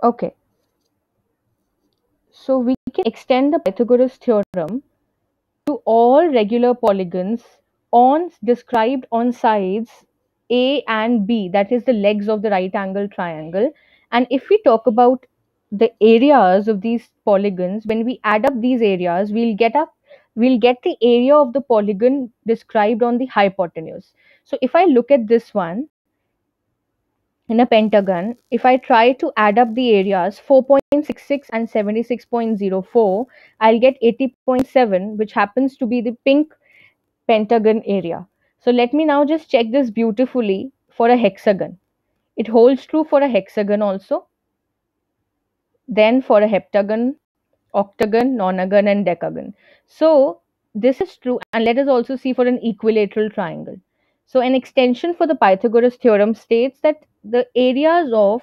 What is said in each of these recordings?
Okay, so we can extend the Pythagoras theorem to all regular polygons on described on sides A and B, that is the legs of the right angle triangle. And if we talk about the areas of these polygons, when we add up these areas, we'll get up we'll get the area of the polygon described on the hypotenuse. So if I look at this one, in a pentagon, if I try to add up the areas 4.66 and 76.04, I'll get 80.7, which happens to be the pink pentagon area. So let me now just check this beautifully for a hexagon. It holds true for a hexagon also. Then for a heptagon, octagon, nonagon and decagon. So this is true and let us also see for an equilateral triangle. So an extension for the Pythagoras theorem states that the areas of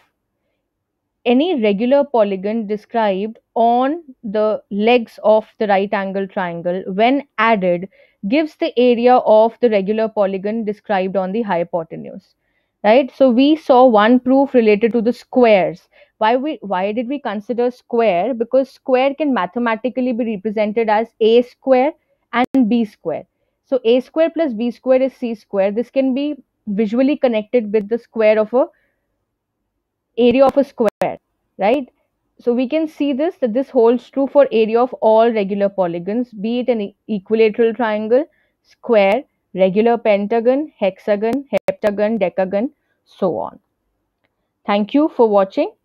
any regular polygon described on the legs of the right angle triangle when added gives the area of the regular polygon described on the hypotenuse right so we saw one proof related to the squares why we why did we consider square because square can mathematically be represented as a square and b square so a square plus b square is c square this can be visually connected with the square of a area of a square right so we can see this that this holds true for area of all regular polygons be it an equilateral triangle square regular pentagon hexagon heptagon decagon so on thank you for watching